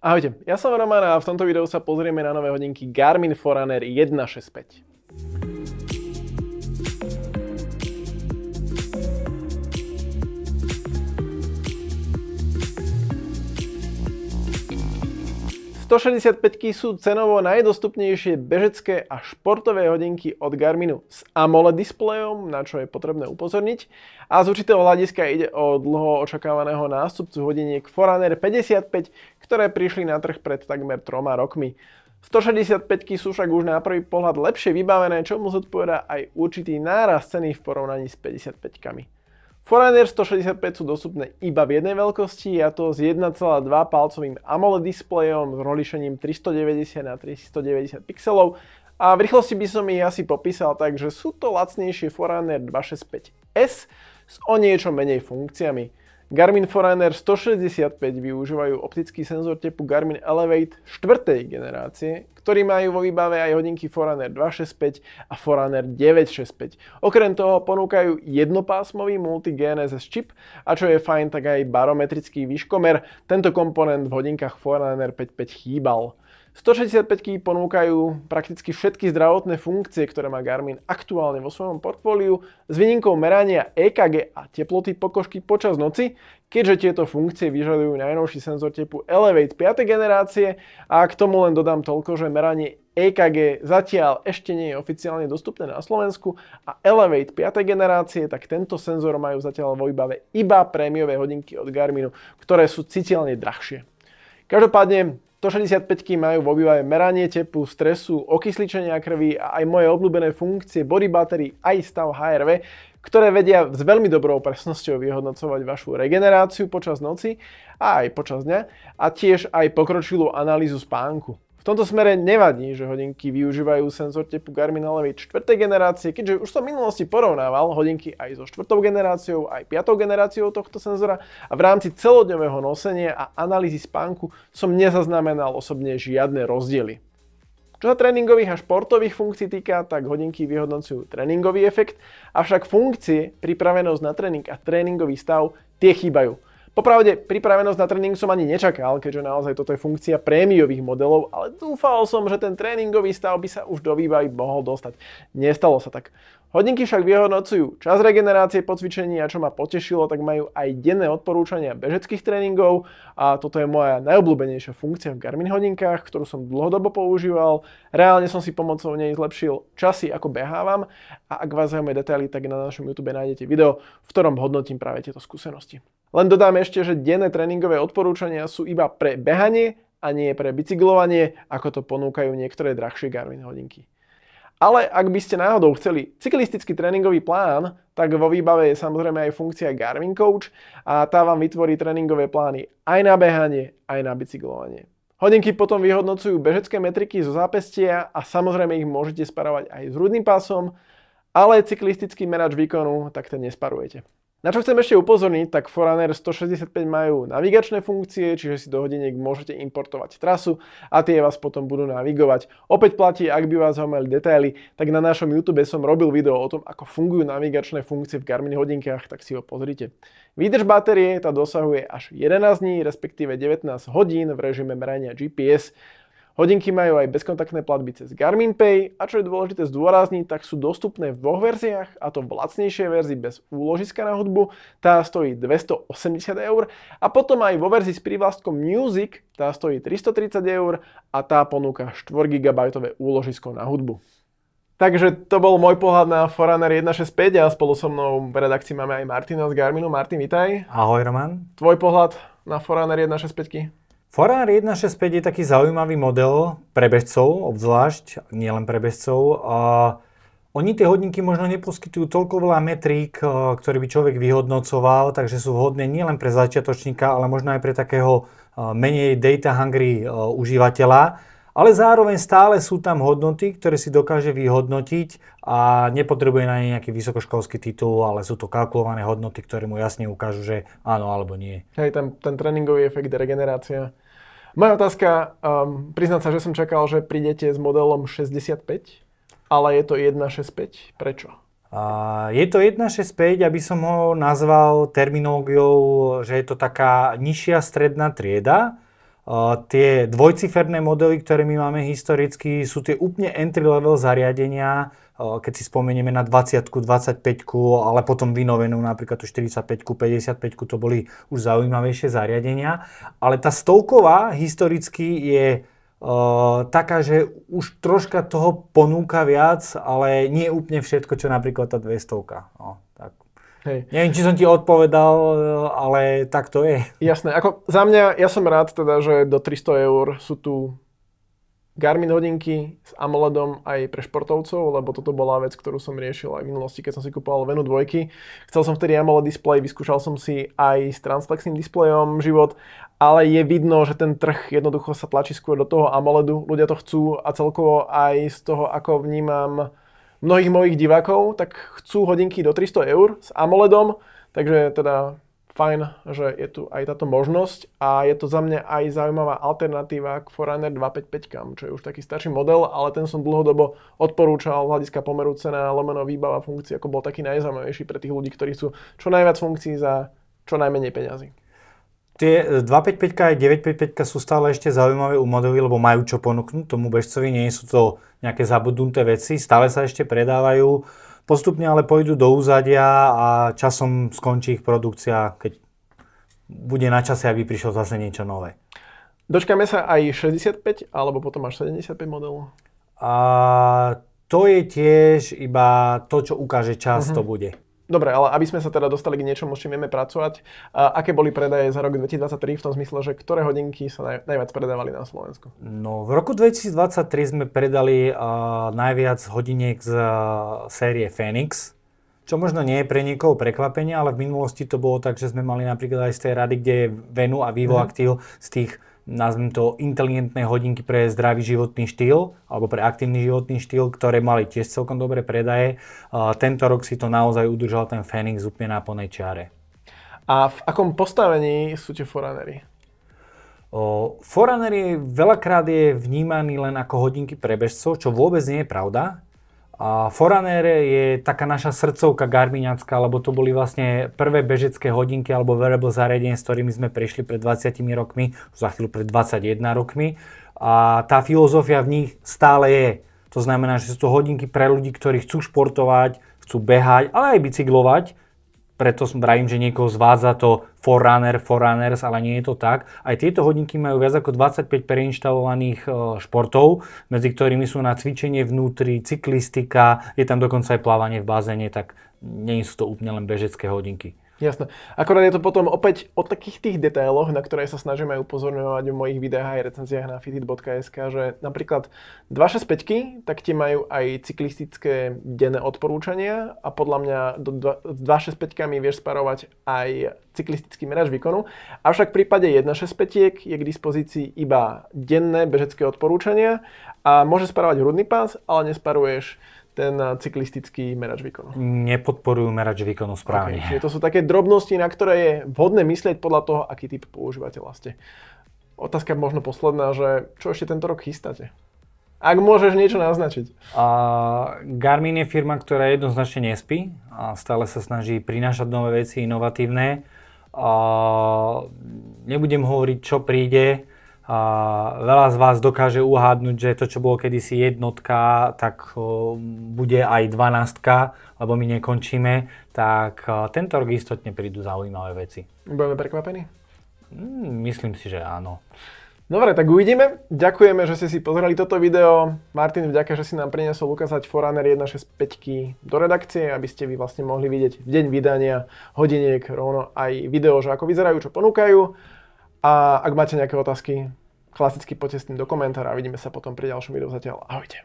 Ahojte, ja som Roman a v tomto videu sa pozrieme na nové hodinky Garmin Forerunner 165. 165 sú cenovo najdostupnejšie bežecké a športové hodinky od Garminu s AMOLED displejom, na čo je potrebné upozorniť. A z určitého hľadiska ide o dlho očakávaného nástupcu hodiniek Forerunner 55, ktoré prišli na trh pred takmer troma rokmi. 165 sú však už na prvý pohľad lepšie vybavené, čo mu zodpovedá aj určitý náraz ceny v porovnaní s 55 kami Forerunner 165 sú dostupné iba v jednej veľkosti a to s 1,2 palcovým AMOLED displejom s rozlíšením 390 na 390 pixelov a v rýchlosti by som ich asi popísal tak, že sú to lacnejšie Forerunner 265S s o niečo menej funkciami. Garmin Forerunner 165 využívajú optický senzor tepu Garmin Elevate 4. generácie, ktorý majú vo výbave aj hodinky Forerunner 265 a Forerunner 965. Okrem toho ponúkajú jednopásmový multi-GNSS čip a čo je fajn, tak aj barometrický výškomer. Tento komponent v hodinkách Forerunner 55 chýbal. 165 ponúkajú prakticky všetky zdravotné funkcie, ktoré má Garmin aktuálne vo svojom portfóliu, s výnimkou merania EKG a teploty pokožky počas noci, keďže tieto funkcie vyžadujú najnovší senzor tepu Elevate 5. generácie a k tomu len dodám toľko, že meranie EKG zatiaľ ešte nie je oficiálne dostupné na Slovensku a Elevate 5. generácie, tak tento senzor majú zatiaľ vo výbave iba prémiové hodinky od Garminu, ktoré sú citeľne drahšie. Každopádne 165 majú v obývaje meranie tepu, stresu, okysličenia krvi a aj moje obľúbené funkcie body battery aj stav HRV, ktoré vedia s veľmi dobrou presnosťou vyhodnocovať vašu regeneráciu počas noci a aj počas dňa a tiež aj pokročilú analýzu spánku. V tomto smere nevadí, že hodinky využívajú senzor tepu Garmin Elevate 4. generácie, keďže už som v minulosti porovnával hodinky aj so 4. generáciou, aj 5. generáciou tohto senzora a v rámci celodňového nosenia a analýzy spánku som nezaznamenal osobne žiadne rozdiely. Čo sa tréningových a športových funkcií týka, tak hodinky vyhodnocujú tréningový efekt, avšak funkcie, pripravenosť na tréning a tréningový stav, tie chýbajú. Popravde, pripravenosť na tréning som ani nečakal, keďže naozaj toto je funkcia prémiových modelov, ale dúfal som, že ten tréningový stav by sa už do výbavy mohol dostať. Nestalo sa tak. Hodinky však vyhodnocujú čas regenerácie po cvičení a čo ma potešilo, tak majú aj denné odporúčania bežeckých tréningov a toto je moja najobľúbenejšia funkcia v Garmin hodinkách, ktorú som dlhodobo používal. Reálne som si pomocou nej zlepšil časy, ako behávam a ak vás zaujímajú detaily, tak na našom YouTube nájdete video, v ktorom hodnotím práve tieto skúsenosti. Len dodám ešte, že denné tréningové odporúčania sú iba pre behanie a nie pre bicyklovanie, ako to ponúkajú niektoré drahšie Garmin hodinky. Ale ak by ste náhodou chceli cyklistický tréningový plán, tak vo výbave je samozrejme aj funkcia Garmin Coach a tá vám vytvorí tréningové plány aj na behanie, aj na bicyklovanie. Hodinky potom vyhodnocujú bežecké metriky zo zápestia a samozrejme ich môžete sparovať aj s rudným pásom, ale cyklistický merač výkonu tak ten nesparujete. Na čo chcem ešte upozorniť, tak Forerunner 165 majú navigačné funkcie, čiže si do hodiniek môžete importovať trasu a tie vás potom budú navigovať. Opäť platí, ak by vás zaujímali detaily, tak na našom YouTube som robil video o tom, ako fungujú navigačné funkcie v Garmin hodinkách, tak si ho pozrite. Výdrž batérie tá dosahuje až 11 dní, respektíve 19 hodín v režime merania GPS. Hodinky majú aj bezkontaktné platby cez Garmin Pay a čo je dôležité zdôrazniť, tak sú dostupné v dvoch verziách, a to v lacnejšej verzii bez úložiska na hudbu, tá stojí 280 eur a potom aj vo verzii s prívlastkom Music, tá stojí 330 eur a tá ponúka 4 GB úložisko na hudbu. Takže to bol môj pohľad na Forerunner 165 a spolu so mnou v redakcii máme aj Martina z Garminu. Martin, vitaj. Ahoj, Roman. Tvoj pohľad na Forerunner 165? Forár 165 je taký zaujímavý model pre bežcov, obzvlášť, nielen pre bežcov. A oni tie hodinky možno neposkytujú toľko veľa metrík, e, ktorý by človek vyhodnocoval, takže sú vhodné nielen pre začiatočníka, ale možno aj pre takého e, menej data hungry e, užívateľa. Ale zároveň stále sú tam hodnoty, ktoré si dokáže vyhodnotiť a nepotrebuje na ne nejaký vysokoškolský titul, ale sú to kalkulované hodnoty, ktoré mu jasne ukážu, že áno alebo nie. Hej, tam ten tréningový efekt, regenerácia moja otázka, um, priznať sa, že som čakal, že prídete s modelom 65, ale je to 165. Prečo? Uh, je to 165, aby som ho nazval terminológiou, že je to taká nižšia stredná trieda, tie dvojciferné modely, ktoré my máme historicky, sú tie úplne entry-level zariadenia, keď si spomenieme na 20 25 ale potom vynovenú napríklad tú 45 55 to boli už zaujímavejšie zariadenia. Ale tá stovková historicky je Uh, taká, že už troška toho ponúka viac, ale nie úplne všetko, čo napríklad tá 200. No, tak. Hej. Neviem, či som ti odpovedal, ale tak to je. Jasné. Ako za mňa, ja som rád teda, že do 300 eur sú tu Garmin hodinky s AMOLEDom aj pre športovcov, lebo toto bola vec, ktorú som riešil aj v minulosti, keď som si kupoval Venu 2. Chcel som vtedy AMOLED display, vyskúšal som si aj s transflexným displejom život, ale je vidno, že ten trh jednoducho sa tlačí skôr do toho AMOLEDu, ľudia to chcú a celkovo aj z toho, ako vnímam mnohých mojich divákov, tak chcú hodinky do 300 eur s AMOLEDom, takže teda fajn, že je tu aj táto možnosť a je to za mňa aj zaujímavá alternatíva k Forerunner 255, čo je už taký starší model, ale ten som dlhodobo odporúčal z hľadiska pomeru cena, lomeno výbava funkcií, ako bol taký najzaujímavejší pre tých ľudí, ktorí chcú čo najviac funkcií za čo najmenej peňazí. Tie 255 e, a 955 sú stále ešte zaujímavé u modely, lebo majú čo ponúknuť tomu bežcovi, nie sú to nejaké zabudnuté veci, stále sa ešte predávajú, postupne ale pôjdu do úzadia a časom skončí ich produkcia, keď bude na čase, aby prišlo zase niečo nové. Dočkáme sa aj 65 alebo potom až 75 modelov? A to je tiež iba to, čo ukáže čas, uh-huh. to bude. Dobre, ale aby sme sa teda dostali k niečomu, s čím vieme pracovať, a aké boli predaje za rok 2023 v tom zmysle, že ktoré hodinky sa naj, najviac predávali na Slovensku? No, v roku 2023 sme predali uh, najviac hodiniek z uh, série Phoenix, čo možno nie je pre niekoho prekvapenie, ale v minulosti to bolo tak, že sme mali napríklad aj z tej rady, kde je Venu a Vivo mm. Actil z tých nazvem to, inteligentné hodinky pre zdravý životný štýl alebo pre aktívny životný štýl, ktoré mali tiež celkom dobré predaje. Tento rok si to naozaj udržal ten Fenix úplne na plnej čiare. A v akom postavení sú tie Forerunnery? Forerunner je veľakrát je vnímaný len ako hodinky pre bežcov, čo vôbec nie je pravda. A Foranere je taká naša srdcovka garmiňacká, lebo to boli vlastne prvé bežecké hodinky alebo wearable zariadenie, s ktorými sme prešli pred 20 rokmi, za chvíľu pred 21 rokmi. A tá filozofia v nich stále je. To znamená, že sú to hodinky pre ľudí, ktorí chcú športovať, chcú behať, ale aj bicyklovať, preto som brajím, že niekoho zvádza to Forerunner, Forerunners, ale nie je to tak. Aj tieto hodinky majú viac ako 25 preinštalovaných e, športov, medzi ktorými sú na cvičenie vnútri, cyklistika, je tam dokonca aj plávanie v bazéne, tak nie sú to úplne len bežecké hodinky. Jasné. Akorát je to potom opäť o takých tých detailoch, na ktoré sa snažíme upozorňovať v mojich videách aj recenziách na fitit.sk, že napríklad 265 tak tie majú aj cyklistické denné odporúčania a podľa mňa do 265 vieš sparovať aj cyklistický merač výkonu. Avšak v prípade 165 je k dispozícii iba denné bežecké odporúčania a môže sparovať hrudný pás, ale nesparuješ ten eh, cyklistický merač výkonu. Nepodporujú merač výkonu správne. Okay, to sú také drobnosti, na ktoré je vhodné myslieť podľa toho, aký typ používateľa ste. Otázka možno posledná, že čo ešte tento rok chystáte? Ak môžeš niečo naznačiť. Uh, Garmin je firma, ktorá jednoznačne nespí a stále sa snaží prinášať nové veci inovatívne. Uh, nebudem hovoriť, čo príde, a veľa z vás dokáže uhádnuť, že to, čo bolo kedysi jednotka, tak bude aj dvanáctka, lebo my nekončíme. Tak tento rok istotne prídu zaujímavé veci. Budeme prekvapení? Mm, myslím si, že áno. Dobre, tak uvidíme. Ďakujeme, že ste si pozreli toto video. Martin, vďaka, že si nám priniesol ukázať Foraner 165 do redakcie, aby ste vy vlastne mohli vidieť v deň vydania hodiniek rovno aj video, že ako vyzerajú, čo ponúkajú. A ak máte nejaké otázky, klasicky poďte s tým do komentára a vidíme sa potom pri ďalšom videu. Zatiaľ ahojte.